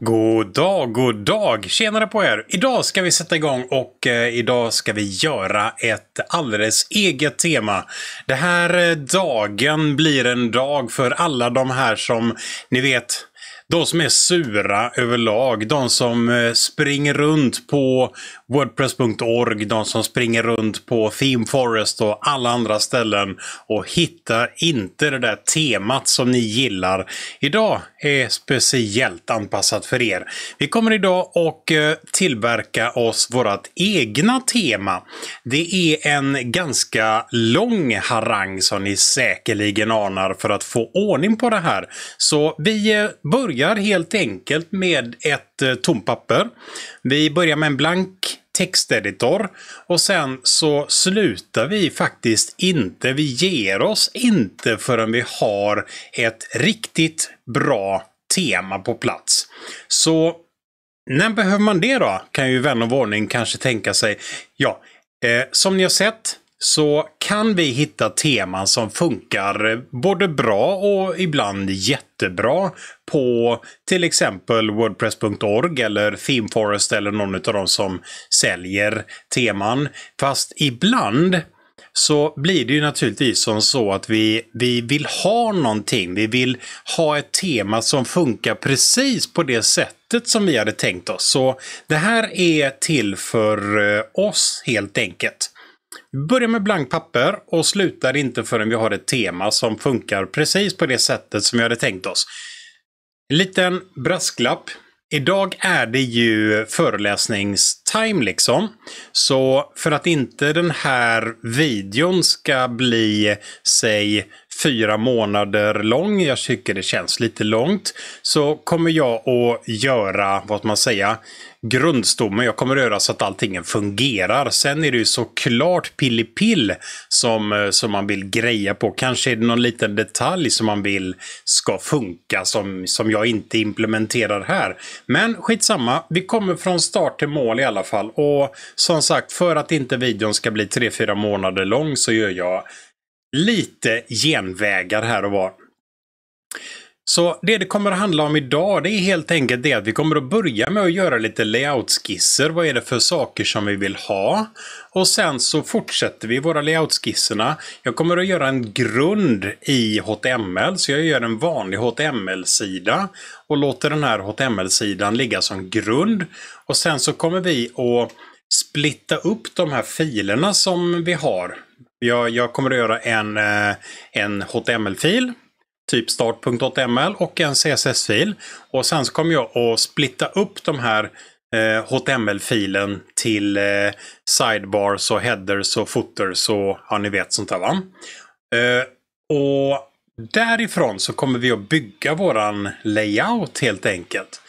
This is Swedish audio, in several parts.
God dag, god dag! Tjenare på er! Idag ska vi sätta igång och eh, idag ska vi göra ett alldeles eget tema. Det här eh, dagen blir en dag för alla de här som, ni vet, de som är sura överlag, de som eh, springer runt på Wordpress.org, de som springer runt på Theme Forest och alla andra ställen och hittar inte det där temat som ni gillar. Idag är speciellt anpassat för er. Vi kommer idag och eh, tillverka oss vårt egna tema. Det är en ganska lång harang som ni säkerligen anar för att få ordning på det här. Så vi eh, börjar börjar helt enkelt med ett eh, tomt papper. Vi börjar med en blank texteditor och sen så slutar vi faktiskt inte. Vi ger oss inte förrän vi har ett riktigt bra tema på plats. Så när behöver man det då? Kan ju vän av ordning kanske tänka sig. Ja, eh, som ni har sett så kan vi hitta teman som funkar både bra och ibland jättebra på till exempel Wordpress.org eller Themeforest eller någon av de som säljer teman. Fast ibland så blir det ju naturligtvis som så att vi, vi vill ha någonting. Vi vill ha ett tema som funkar precis på det sättet som vi hade tänkt oss. Så det här är till för eh, oss helt enkelt. Vi börjar med blankpapper och slutar inte förrän vi har ett tema som funkar precis på det sättet som vi hade tänkt oss. liten brasklapp. Idag är det ju föreläsningstime liksom. Så för att inte den här videon ska bli, säg, fyra månader lång, jag tycker det känns lite långt, så kommer jag att göra, vad man säga, grundstommen. Jag kommer att göra så att allting fungerar. Sen är det ju såklart pillipill som, eh, som man vill greja på. Kanske är det någon liten detalj som man vill ska funka som, som jag inte implementerar här. Men skitsamma, vi kommer från start till mål i alla fall. Och som sagt, för att inte videon ska bli 3-4 månader lång så gör jag lite genvägar här och var. Så det det kommer att handla om idag det är helt enkelt det att vi kommer att börja med att göra lite layoutskisser. Vad är det för saker som vi vill ha? Och sen så fortsätter vi våra layoutskisserna. Jag kommer att göra en grund i HTML så jag gör en vanlig HTML-sida och låter den här HTML-sidan ligga som grund. Och sen så kommer vi att splitta upp de här filerna som vi har jag, jag kommer att göra en, eh, en HTML-fil, typ start.html och en CSS-fil. Och sen så kommer jag att splitta upp de här HTML-filen eh, till eh, sidebars och headers och footers och ja, ni vet sånt där va. och därifrån så kommer vi att bygga våran layout helt enkelt.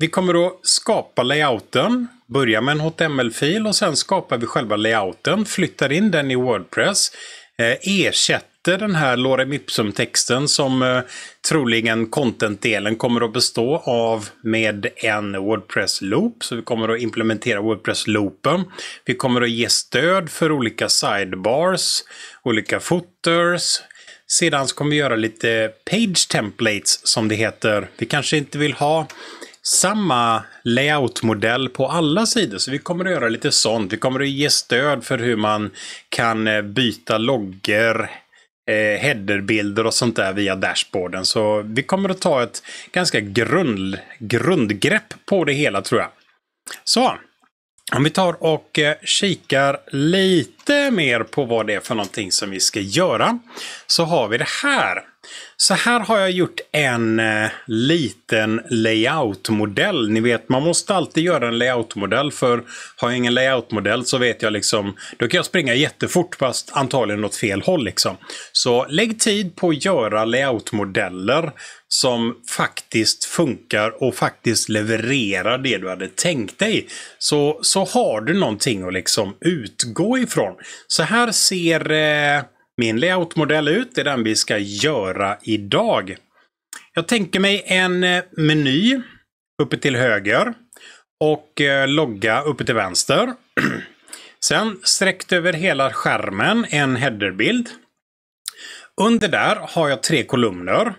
Vi kommer att skapa layouten, börja med en HTML-fil och sen skapar vi själva layouten, flyttar in den i Wordpress, eh, ersätter den här lorem ipsum-texten som eh, troligen content-delen kommer att bestå av med en Wordpress-loop. Så vi kommer att implementera Wordpress-loopen. Vi kommer att ge stöd för olika sidebars, olika footers, sedan så kommer vi göra lite page templates som det heter. Vi kanske inte vill ha samma layoutmodell på alla sidor. Så vi kommer att göra lite sånt. Vi kommer att ge stöd för hur man kan eh, byta loggor, eh, headerbilder och sånt där via dashboarden. Så vi kommer att ta ett ganska grund, grundgrepp på det hela tror jag. Så, om vi tar och eh, kikar lite mer på vad det är för någonting som vi ska göra. Så har vi det här. Så här har jag gjort en eh, liten layoutmodell. Ni vet, man måste alltid göra en layoutmodell för har jag ingen layoutmodell så vet jag liksom, då kan jag springa jättefort fast antagligen åt fel håll liksom. Så lägg tid på att göra layoutmodeller som faktiskt funkar och faktiskt levererar det du hade tänkt dig. Så, så har du någonting att liksom utgå ifrån. Så här ser eh, min layoutmodell ut. Det är den vi ska göra idag. Jag tänker mig en eh, meny uppe till höger och eh, logga uppe till vänster. Sen sträckt över hela skärmen en headerbild. Under där har jag tre kolumner.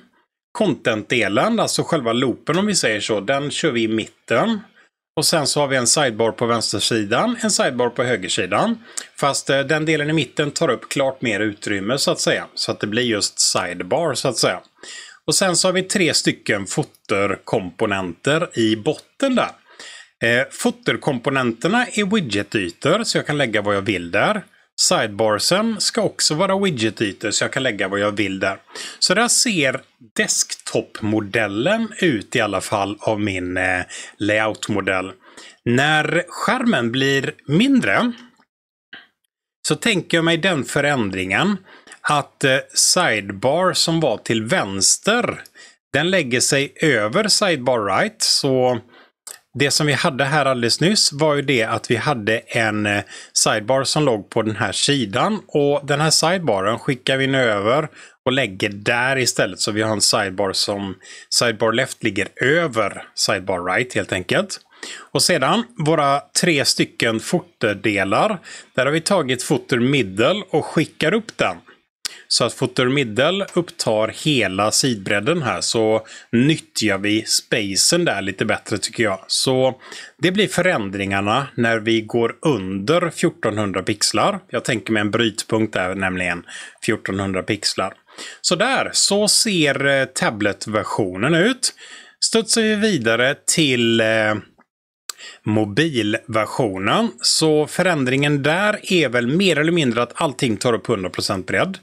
Content-delen, alltså själva loopen om vi säger så, den kör vi i mitten. Och sen så har vi en sidebar på vänstersidan, en sidebar på högersidan. Fast eh, den delen i mitten tar upp klart mer utrymme så att säga. Så att det blir just sidebar så att säga. Och sen så har vi tre stycken fotterkomponenter i botten där. Eh, fotterkomponenterna är widgetytor så jag kan lägga vad jag vill där. Sidebarsen ska också vara widget-ytor så jag kan lägga vad jag vill där. Så där ser desktop-modellen ut i alla fall av min eh, layout-modell. När skärmen blir mindre så tänker jag mig den förändringen att eh, sidebar som var till vänster den lägger sig över sidebar right. Så det som vi hade här alldeles nyss var ju det att vi hade en eh, sidebar som låg på den här sidan och den här sidebaren skickar vi nu över och lägger där istället. Så vi har en sidebar som sidebar left ligger över sidebar right helt enkelt. Och sedan våra tre stycken fotodelar. Där har vi tagit footer middle och skickar upp den. Så att Footer Middle upptar hela sidbredden här så nyttjar vi spacen där lite bättre tycker jag. Så det blir förändringarna när vi går under 1400 pixlar. Jag tänker mig en brytpunkt där nämligen 1400 pixlar. Så där, så ser eh, tabletversionen ut. Studsar vi vidare till eh, mobilversionen. Så förändringen där är väl mer eller mindre att allting tar upp 100% bredd.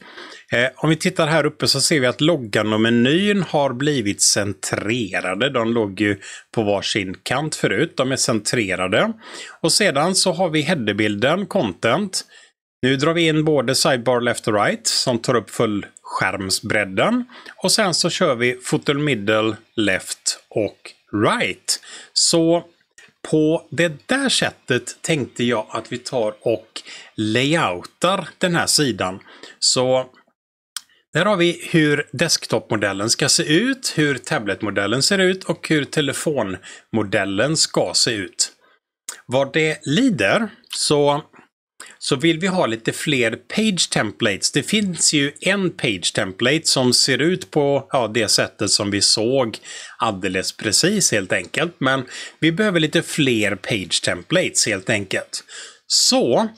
Eh, om vi tittar här uppe så ser vi att loggan och menyn har blivit centrerade. De låg ju på varsin kant förut. De är centrerade. Och sedan så har vi headerbilden, content. Nu drar vi in både sidebar left och right som tar upp skärmsbredden. Och sen så kör vi fotel middle, left och right. Så på det där sättet tänkte jag att vi tar och layoutar den här sidan. Så där har vi hur desktopmodellen ska se ut, hur tabletmodellen ser ut och hur telefonmodellen ska se ut. Vad det lider så, så vill vi ha lite fler page templates. Det finns ju en page template som ser ut på ja, det sättet som vi såg alldeles precis helt enkelt. Men vi behöver lite fler page templates helt enkelt. Så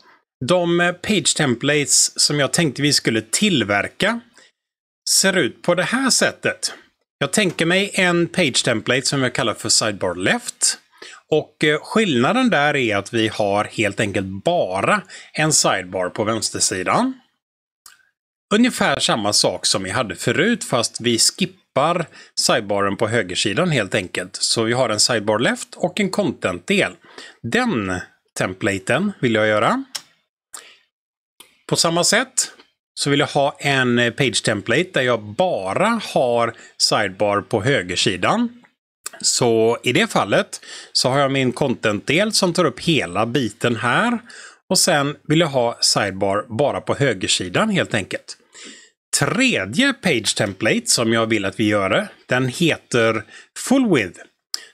de page templates som jag tänkte vi skulle tillverka ser ut på det här sättet. Jag tänker mig en page template som jag kallar för sidebar left. Och eh, skillnaden där är att vi har helt enkelt bara en sidebar på vänstersidan. Ungefär samma sak som vi hade förut fast vi skippar sidebaren på högersidan helt enkelt. Så vi har en sidebar left och en content-del. Den templaten vill jag göra. På samma sätt så vill jag ha en eh, page template där jag bara har sidebar på högersidan. Så i det fallet så har jag min content-del som tar upp hela biten här. Och sen vill jag ha sidebar bara på högersidan helt enkelt. Tredje page template som jag vill att vi gör det, den heter Full Width.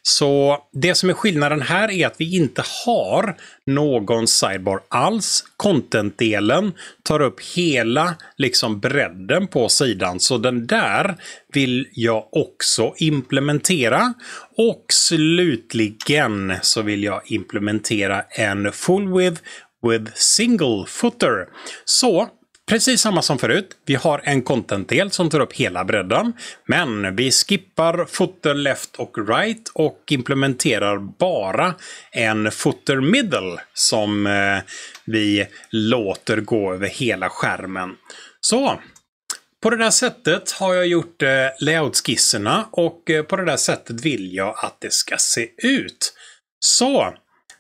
Så det som är skillnaden här är att vi inte har någon sidebar alls. Content-delen tar upp hela liksom bredden på sidan. Så den där vill jag också implementera. Och slutligen så vill jag implementera en full width with single footer. Så precis samma som förut. Vi har en Content-del som tar upp hela bredden. Men vi skippar footer left och right och implementerar bara en footer middle som eh, vi låter gå över hela skärmen. Så, på det där sättet har jag gjort eh, layoutskisserna och eh, på det där sättet vill jag att det ska se ut. Så,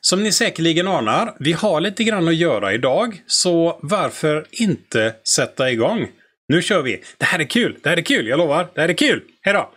som ni säkerligen anar, vi har lite grann att göra idag, så varför inte sätta igång? Nu kör vi! Det här är kul! Det här är kul, jag lovar! Det här är kul! Hejdå!